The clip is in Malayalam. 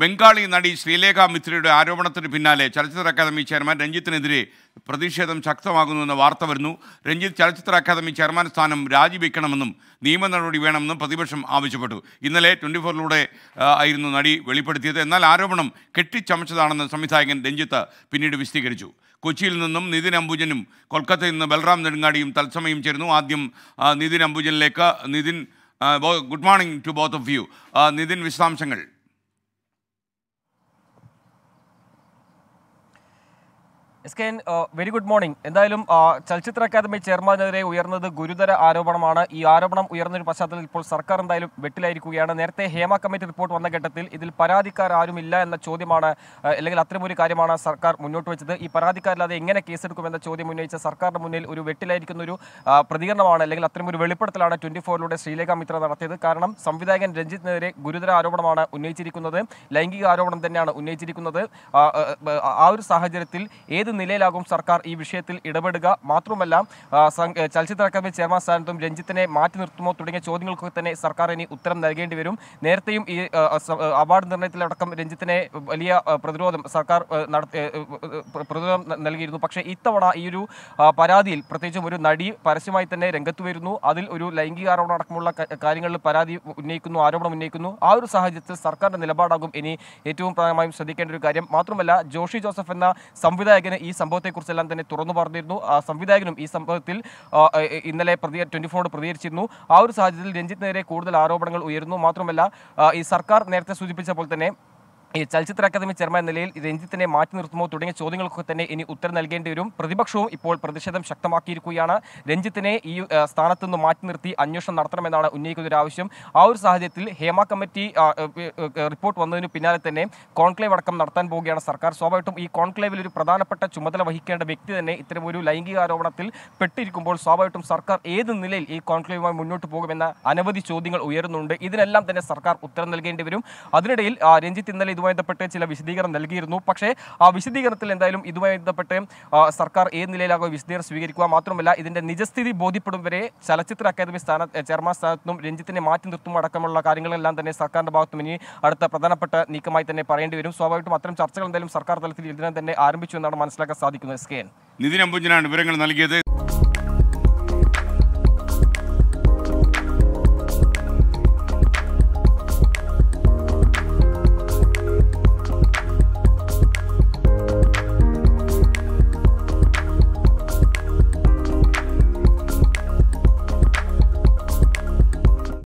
ബംഗാളി നടി ശ്രീലേഖ മിത്രയുടെ ആരോപണത്തിന് പിന്നാലെ ചലച്ചിത്ര അക്കാദമി ചെയർമാൻ രഞ്ജിത്തിനെതിരെ പ്രതിഷേധം ശക്തമാകുന്നുവെന്ന വാർത്ത വരുന്നു രഞ്ജിത്ത് ചലച്ചിത്ര അക്കാദമി ചെയർമാൻ സ്ഥാനം രാജിവെക്കണമെന്നും നിയമ നടപടി വേണമെന്നും പ്രതിപക്ഷം ആവശ്യപ്പെട്ടു ഇന്നലെ ട്വൻറ്റി ഫോറിലൂടെ ആയിരുന്നു നടി വെളിപ്പെടുത്തിയത് എന്നാൽ ആരോപണം കെട്ടിച്ചമച്ചതാണെന്ന് സംവിധായകൻ രഞ്ജിത്ത് പിന്നീട് വിശദീകരിച്ചു കൊച്ചിയിൽ നിന്നും നിതിൻ അംബുജനും കൊൽക്കത്തയിൽ നിന്ന് ബൽറാം നെടുങ്ങാടിയും തത്സമയം ചേരുന്നു ആദ്യം നിതിൻ അംബുജനിലേക്ക് Nithin good morning to both of you Nithin വിശദാംശങ്ങൾ S K very good morning എന്തായാലും ചലച്ചിത്ര അക്കാദമി ചെയർമാനെതിരെ ഉയർന്നത് ഗുരുതര ആരോപണമാണ് ഈ ആരോപണം ഉയർന്നൊരു പശ്ചാത്തലത്തിൽ ഇപ്പോൾ സർക്കാർ എന്തായാലും വെട്ടിലായിരിക്കുകയാണ് നേരത്തെ ഹേമ കമ്മിറ്റി റിപ്പോർട്ട് വന്ന ഘട്ടത്തിൽ ഇതിൽ പരാതിക്കാർ ആരുമില്ല എന്ന ചോദ്യമാണ് അല്ലെങ്കിൽ അത്രയും കാര്യമാണ് സർക്കാർ മുന്നോട്ട് വെച്ചത് ഈ പരാതിക്കാരില്ലാതെ എങ്ങനെ കേസെടുക്കുമെന്ന ചോദ്യം ഉന്നയിച്ച സർക്കാരിന്റെ മുന്നിൽ ഒരു വെട്ടിലായിരിക്കുന്ന ഒരു പ്രതികരണമാണ് അല്ലെങ്കിൽ ഒരു വെളിപ്പെടുത്തലാണ് ട്വന്റി ഫോറിലൂടെ ശ്രീലേഖ മിത്ര നടത്തിയത് കാരണം സംവിധായകൻ രഞ്ജിത്തിനെതിരെ ഗുരുതര ആരോപണമാണ് ഉന്നയിച്ചിരിക്കുന്നത് ലൈംഗിക ആരോപണം തന്നെയാണ് ഉന്നയിച്ചിരിക്കുന്നത് ആ ഒരു സാഹചര്യത്തിൽ ഏത് നിലയിലാകും സർക്കാർ ഈ വിഷയത്തിൽ ഇടപെടുക മാത്രമല്ല ചലച്ചിത്ര അക്കാദമി ചെയർമാൻ സ്ഥാനത്തും രഞ്ജിത്തിനെ മാറ്റി നിർത്തുമോ തുടങ്ങിയ ചോദ്യങ്ങൾക്കൊക്കെ തന്നെ സർക്കാർ ഇനി ഉത്തരം നൽകേണ്ടി വരും നേരത്തെയും ഈ അവാർഡ് നിർണ്ണയത്തിലടക്കം രഞ്ജിത്തിനെ വലിയ പ്രതിരോധം സർക്കാർ പ്രതിരോധം നൽകിയിരുന്നു പക്ഷേ ഇത്തവണ ഈ ഒരു പരാതിയിൽ പ്രത്യേകിച്ചും ഒരു നടി പരസ്യമായി തന്നെ രംഗത്ത് വരുന്നു അതിൽ ഒരു ലൈംഗിക ആരോപണം അടക്കമുള്ള കാര്യങ്ങളിൽ പരാതി ഉന്നയിക്കുന്നു ആരോപണം ഉന്നയിക്കുന്നു ആ ഒരു സാഹചര്യത്തിൽ സർക്കാരിന്റെ നിലപാടാകും ഇനി ഏറ്റവും പ്രധാനമായും ശ്രദ്ധിക്കേണ്ട ഒരു കാര്യം മാത്രമല്ല ജോഷി ജോസഫ് എന്ന സംവിധായകന് ഈ സംഭവത്തെക്കുറിച്ചെല്ലാം തന്നെ തുറന്നു പറഞ്ഞിരുന്നു സംവിധായകനും ഈ സംഭവത്തിൽ ഇന്നലെ പ്രതി ട്വന്റി ഫോറോട് പ്രതികരിച്ചിരുന്നു ആ ഒരു സാഹചര്യത്തിൽ രഞ്ജിത്തിനെതിരെ കൂടുതൽ ആരോപണങ്ങൾ ഉയരുന്നു മാത്രമല്ല ഈ സർക്കാർ നേരത്തെ സൂചിപ്പിച്ച പോലെ തന്നെ ഈ ചലച്ചിത്ര അക്കാദമി ചെയർമാൻ എന്ന നിലയിൽ രഞ്ജിത്തിനെ മാറ്റി നിർത്തുമോ തുടങ്ങിയ ചോദ്യങ്ങൾക്കൊക്കെ തന്നെ ഇനി ഉത്തരം നൽകേണ്ടി വരും പ്രതിപക്ഷവും ഇപ്പോൾ പ്രതിഷേധം ശക്തമാക്കിയിരിക്കുകയാണ് രഞ്ജിത്തിനെ ഈ സ്ഥാനത്തു നിന്ന് മാറ്റി നിർത്തി അന്വേഷണം നടത്തണമെന്നാണ് ഉന്നയിക്കുന്ന ഒരു ആവശ്യം ആ ഒരു സാഹചര്യത്തിൽ ഹേമ കമ്മിറ്റി റിപ്പോർട്ട് വന്നതിന് പിന്നാലെ തന്നെ കോൺക്ലേവ് അടക്കം നടത്താൻ പോവുകയാണ് സർക്കാർ സ്വാഭാവികമായിട്ടും ഈ കോൺക്ലേവിൽ ഒരു പ്രധാനപ്പെട്ട ചുമതല വഹിക്കേണ്ട വ്യക്തി തന്നെ ഇത്തരമൊരു ലൈംഗിക ആരോപണത്തിൽ പെട്ടിരിക്കുമ്പോൾ സ്വാഭാവികം സർക്കാർ ഏത് നിലയിൽ ഈ കോൺക്ലേവുമായി മുന്നോട്ട് പോകുമെന്ന അനവധി ചോദ്യങ്ങൾ ഉയരുന്നുണ്ട് ഇതിനെല്ലാം തന്നെ സർക്കാർ ഉത്തരം നൽകേണ്ടി വരും അതിനിടയിൽ രഞ്ജിത്ത് ഇന്നലെ ഇതുമായി ബന്ധപ്പെട്ട് ചില വിശദീകരണം നൽകിയിരുന്നു പക്ഷേ ആ വിശദീകരണത്തിൽ എന്തായാലും ഇതുമായി ബന്ധപ്പെട്ട് സർക്കാർ ഏത് നിലയിലാകും വിശദീകരണം സ്വീകരിക്കുക മാത്രമല്ല ഇതിന്റെ നിജസ്ഥിതി ബോധ്യപ്പെടും വരെ ചലച്ചിത്ര അക്കാദമി സ്ഥാന ചെയർമാൻ സ്ഥാനത്തു നിന്നും രഞ്ജിത്തിനെ മാറ്റി നിർത്തും അടക്കമുള്ള കാര്യങ്ങളെല്ലാം തന്നെ സർക്കാരിന്റെ ഭാഗത്തും ഇനി അടുത്ത പ്രധാനപ്പെട്ട നീക്കമായി തന്നെ പറയേണ്ടി വരും സ്വാഭാവികമായിട്ടും അത്തരം ചർച്ചകൾ എന്തായാലും സർക്കാർ തലത്തിൽ ഇതിനെ തന്നെ ആരംഭിച്ചു എന്നാണ് മനസ്സിലാക്കാൻ സാധിക്കുന്നത് സ്കേൻ നിതിൻ അമ്പുജനാണ് വിവരങ്ങൾ നൽകിയത്